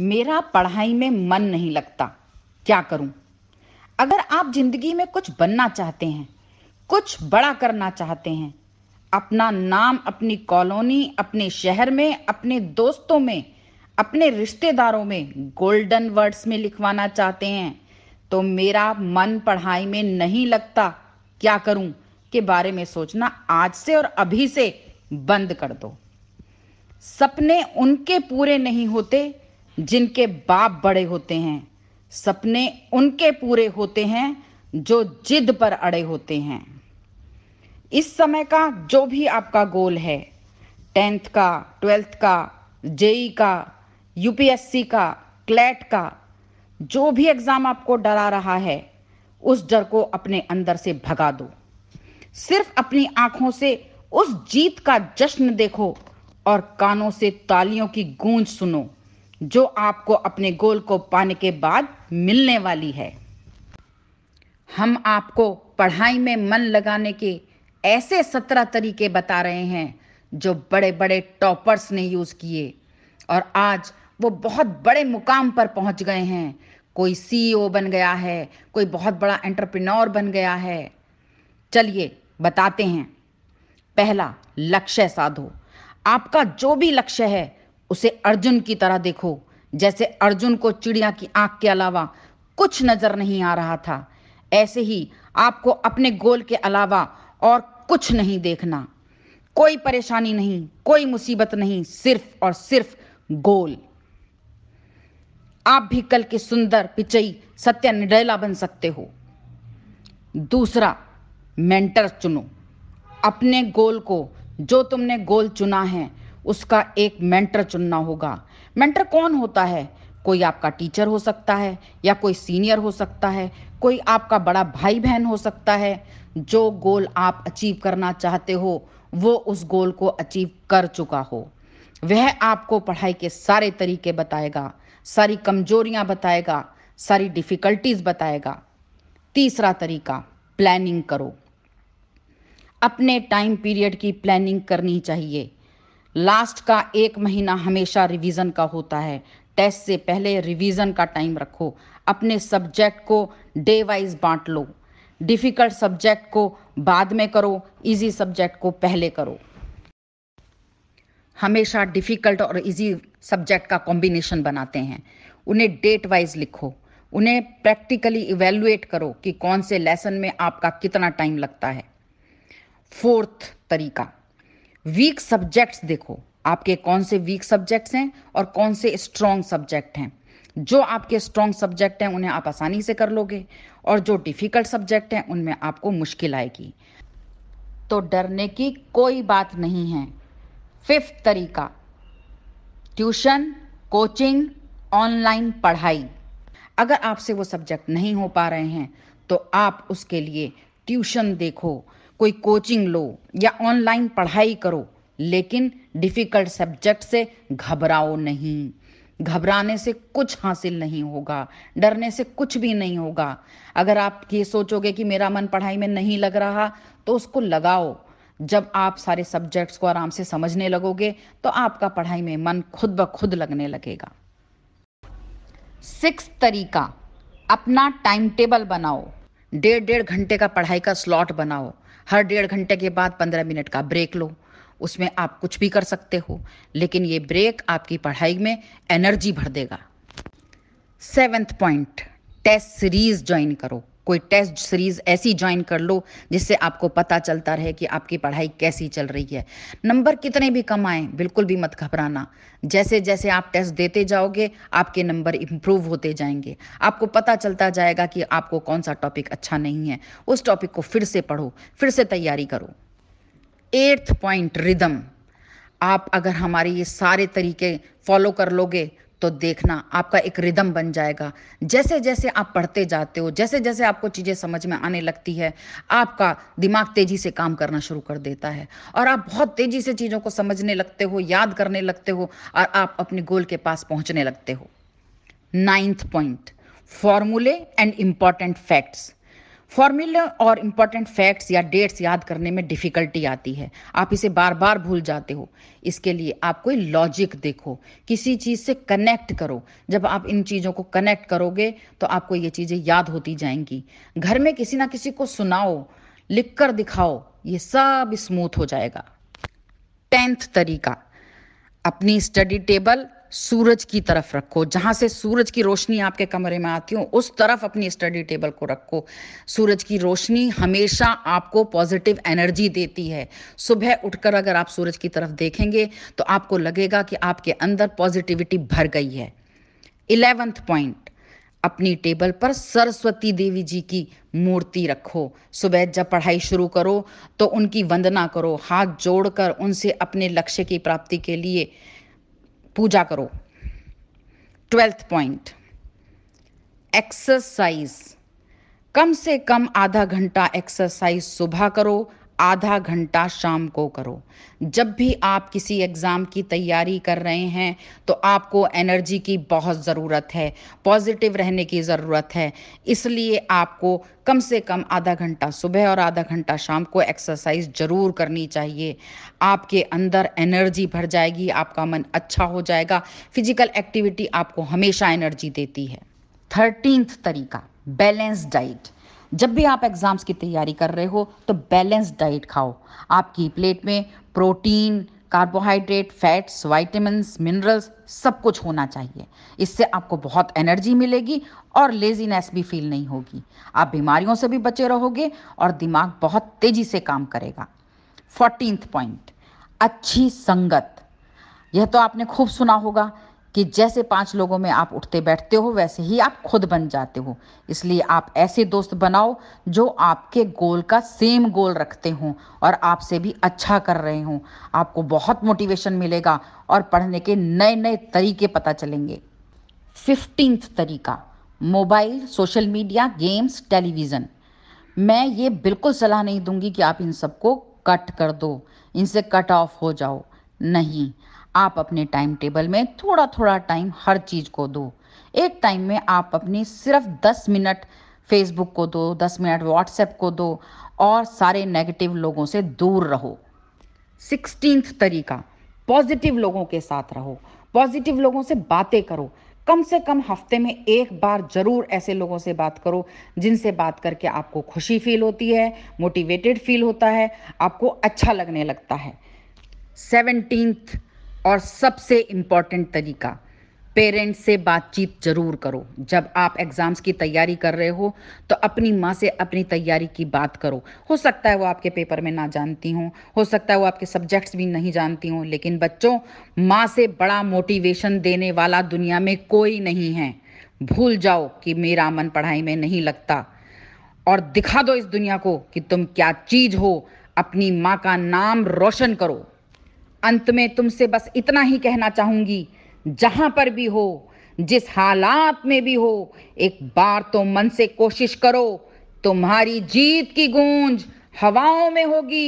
मेरा पढ़ाई में मन नहीं लगता क्या करूं अगर आप जिंदगी में कुछ बनना चाहते हैं कुछ बड़ा करना चाहते हैं अपना नाम अपनी कॉलोनी अपने शहर में अपने दोस्तों में अपने रिश्तेदारों में गोल्डन वर्ड्स में लिखवाना चाहते हैं तो मेरा मन पढ़ाई में नहीं लगता क्या करूं के बारे में सोचना आज से और अभी से बंद कर दो सपने उनके पूरे नहीं होते जिनके बाप बड़े होते हैं सपने उनके पूरे होते हैं जो जिद पर अड़े होते हैं इस समय का जो भी आपका गोल है टेंथ का ट्वेल्थ का जेई का यूपीएससी का क्लैट का जो भी एग्ज़ाम आपको डरा रहा है उस डर को अपने अंदर से भगा दो सिर्फ अपनी आंखों से उस जीत का जश्न देखो और कानों से तालियों की गूंज सुनो जो आपको अपने गोल को पाने के बाद मिलने वाली है हम आपको पढ़ाई में मन लगाने के ऐसे सत्रह तरीके बता रहे हैं जो बड़े बड़े टॉपर्स ने यूज़ किए और आज वो बहुत बड़े मुकाम पर पहुंच गए हैं कोई सीईओ e बन गया है कोई बहुत बड़ा एंटरप्रेन्योर बन गया है चलिए बताते हैं पहला लक्ष्य साधो आपका जो भी लक्ष्य है उसे अर्जुन की तरह देखो जैसे अर्जुन को चिड़िया की आंख के अलावा कुछ नजर नहीं आ रहा था ऐसे ही आपको अपने गोल के अलावा और कुछ नहीं देखना कोई परेशानी नहीं कोई मुसीबत नहीं सिर्फ और सिर्फ गोल आप भी कल के सुंदर पिचई सत्य निडेला बन सकते हो दूसरा मेंटर चुनो अपने गोल को जो तुमने गोल चुना है उसका एक मेंटर चुनना होगा मेंटर कौन होता है कोई आपका टीचर हो सकता है या कोई सीनियर हो सकता है कोई आपका बड़ा भाई बहन हो सकता है जो गोल आप अचीव करना चाहते हो वो उस गोल को अचीव कर चुका हो वह आपको पढ़ाई के सारे तरीके बताएगा सारी कमजोरियां बताएगा सारी डिफिकल्टीज बताएगा तीसरा तरीका प्लानिंग करो अपने टाइम पीरियड की प्लानिंग करनी चाहिए लास्ट का एक महीना हमेशा रिवीजन का होता है टेस्ट से पहले रिवीजन का टाइम रखो अपने सब्जेक्ट को डे वाइज बांट लो डिफ़िकल्ट सब्जेक्ट को बाद में करो इजी सब्जेक्ट को पहले करो हमेशा डिफ़िकल्ट और इजी सब्जेक्ट का कॉम्बिनेशन बनाते हैं उन्हें डेट वाइज लिखो उन्हें प्रैक्टिकली इवेल्युएट करो कि कौन से लेसन में आपका कितना टाइम लगता है फोर्थ तरीका वीक सब्जेक्ट्स देखो आपके कौन से वीक सब्जेक्ट्स हैं और कौन से स्ट्रॉन्ग सब्जेक्ट हैं जो आपके स्ट्रॉन्ग सब्जेक्ट हैं उन्हें आप आसानी से कर लोगे और जो डिफ़िकल्ट सब्जेक्ट हैं उनमें आपको मुश्किल आएगी तो डरने की कोई बात नहीं है फिफ्थ तरीका ट्यूशन कोचिंग ऑनलाइन पढ़ाई अगर आपसे वो सब्जेक्ट नहीं हो पा रहे हैं तो आप उसके लिए ट्यूशन देखो कोई कोचिंग लो या ऑनलाइन पढ़ाई करो लेकिन डिफ़िकल्ट सब्जेक्ट से घबराओ नहीं घबराने से कुछ हासिल नहीं होगा डरने से कुछ भी नहीं होगा अगर आप ये सोचोगे कि मेरा मन पढ़ाई में नहीं लग रहा तो उसको लगाओ जब आप सारे सब्जेक्ट्स को आराम से समझने लगोगे तो आपका पढ़ाई में मन खुद ब खुद लगने लगेगा सिक्स तरीका अपना टाइम टेबल बनाओ डेढ़ डेढ़ घंटे का पढ़ाई का स्लॉट बनाओ हर डेढ़ घंटे के बाद पंद्रह मिनट का ब्रेक लो उसमें आप कुछ भी कर सकते हो लेकिन ये ब्रेक आपकी पढ़ाई में एनर्जी भर देगा seventh point test series join करो कोई टेस्ट सीरीज़ ऐसी ज्वाइन कर लो जिससे आपको पता चलता रहे कि आपकी पढ़ाई कैसी चल रही है नंबर कितने भी कम आए बिल्कुल भी मत घबराना जैसे जैसे आप टेस्ट देते जाओगे आपके नंबर इम्प्रूव होते जाएंगे आपको पता चलता जाएगा कि आपको कौन सा टॉपिक अच्छा नहीं है उस टॉपिक को फिर से पढ़ो फिर से तैयारी करो एट्थ पॉइंट रिदम आप अगर हमारे ये सारे तरीके फॉलो कर लोगे तो देखना आपका एक रिदम बन जाएगा जैसे जैसे आप पढ़ते जाते हो जैसे जैसे आपको चीज़ें समझ में आने लगती है आपका दिमाग तेज़ी से काम करना शुरू कर देता है और आप बहुत तेज़ी से चीज़ों को समझने लगते हो याद करने लगते हो और आप अपने गोल के पास पहुँचने लगते हो नाइन्थ पॉइंट फॉर्मूले एंड इम्पॉर्टेंट फैक्ट्स फॉर्मूला और इम्पॉर्टेंट फैक्ट्स या डेट्स याद करने में डिफ़िकल्टी आती है आप इसे बार बार भूल जाते हो इसके लिए आप कोई लॉजिक देखो किसी चीज़ से कनेक्ट करो जब आप इन चीज़ों को कनेक्ट करोगे तो आपको ये चीज़ें याद होती जाएंगी घर में किसी ना किसी को सुनाओ लिख कर दिखाओ ये सब स्मूथ हो जाएगा टेंथ तरीका अपनी स्टडी टेबल सूरज की तरफ रखो जहाँ से सूरज की रोशनी आपके कमरे में आती हो उस तरफ अपनी स्टडी टेबल को रखो सूरज की रोशनी हमेशा आपको पॉजिटिव एनर्जी देती है सुबह उठकर अगर आप सूरज की तरफ देखेंगे तो आपको लगेगा कि आपके अंदर पॉजिटिविटी भर गई है इलेवेंथ पॉइंट अपनी टेबल पर सरस्वती देवी जी की मूर्ति रखो सुबह जब पढ़ाई शुरू करो तो उनकी वंदना करो हाथ जोड़कर उनसे अपने लक्ष्य की प्राप्ति के लिए पूजा करो ट्वेल्थ पॉइंट एक्सरसाइज कम से कम आधा घंटा एक्सरसाइज सुबह करो आधा घंटा शाम को करो जब भी आप किसी एग्ज़ाम की तैयारी कर रहे हैं तो आपको एनर्जी की बहुत ज़रूरत है पॉजिटिव रहने की ज़रूरत है इसलिए आपको कम से कम आधा घंटा सुबह और आधा घंटा शाम को एक्सरसाइज ज़रूर करनी चाहिए आपके अंदर एनर्जी भर जाएगी आपका मन अच्छा हो जाएगा फिजिकल एक्टिविटी आपको हमेशा एनर्जी देती है थर्टीनथ तरीका बैलेंस डाइट जब भी आप एग्ज़ाम्स की तैयारी कर रहे हो तो बैलेंस डाइट खाओ आपकी प्लेट में protein carbohydrate fats vitamins minerals सब कुछ होना चाहिए इससे आपको बहुत एनर्जी मिलेगी और लेजीनेस भी फील नहीं होगी आप बीमारियों से भी बचे रहोगे और दिमाग बहुत तेज़ी से काम करेगा फोर्टीन पॉइंट अच्छी संगत यह तो आपने खूब सुना होगा कि जैसे पांच लोगों में आप उठते बैठते हो वैसे ही आप खुद बन जाते हो इसलिए आप ऐसे दोस्त बनाओ जो आपके गोल का सेम गोल रखते हों और आपसे भी अच्छा कर रहे हों आपको बहुत मोटिवेशन मिलेगा और पढ़ने के नए नए तरीके पता चलेंगे फिफ्टींथ तरीका mobile social media games television मैं ये बिल्कुल सलाह नहीं दूंगी कि आप इन सबको कट कर दो इनसे कट ऑफ हो जाओ नहीं आप अपने टाइम टेबल में थोड़ा थोड़ा टाइम हर चीज़ को दो एक टाइम में आप अपनी सिर्फ दस मिनट फेसबुक को दो दस मिनट व्हाट्सएप को दो और सारे नेगेटिव लोगों से दूर रहो सिक्सटीन तरीका पॉजिटिव लोगों के साथ रहो पॉजिटिव लोगों से बातें करो कम से कम हफ्ते में एक बार ज़रूर ऐसे लोगों से बात करो जिनसे बात करके आपको खुशी फील होती है मोटिवेटेड फील होता है आपको अच्छा लगने लगता है सेवनटीन्थ और सबसे इम्पॉर्टेंट तरीका पेरेंट्स से बातचीत जरूर करो जब आप एग्ज़ाम्स की तैयारी कर रहे हो तो अपनी माँ से अपनी तैयारी की बात करो हो सकता है वो आपके पेपर में ना जानती हों हो सकता है वो आपके सब्जेक्ट्स भी नहीं जानती हों लेकिन बच्चों माँ से बड़ा मोटिवेशन देने वाला दुनिया में कोई नहीं है भूल जाओ कि मेरा मन पढ़ाई में नहीं लगता और दिखा दो इस दुनिया को कि तुम क्या चीज़ हो अपनी माँ का नाम रोशन करो अंत में तुमसे बस इतना ही कहना चाहूंगी जहां पर भी हो जिस हालात में भी हो एक बार तो मन से कोशिश करो तुम्हारी जीत की गूंज हवाओं में होगी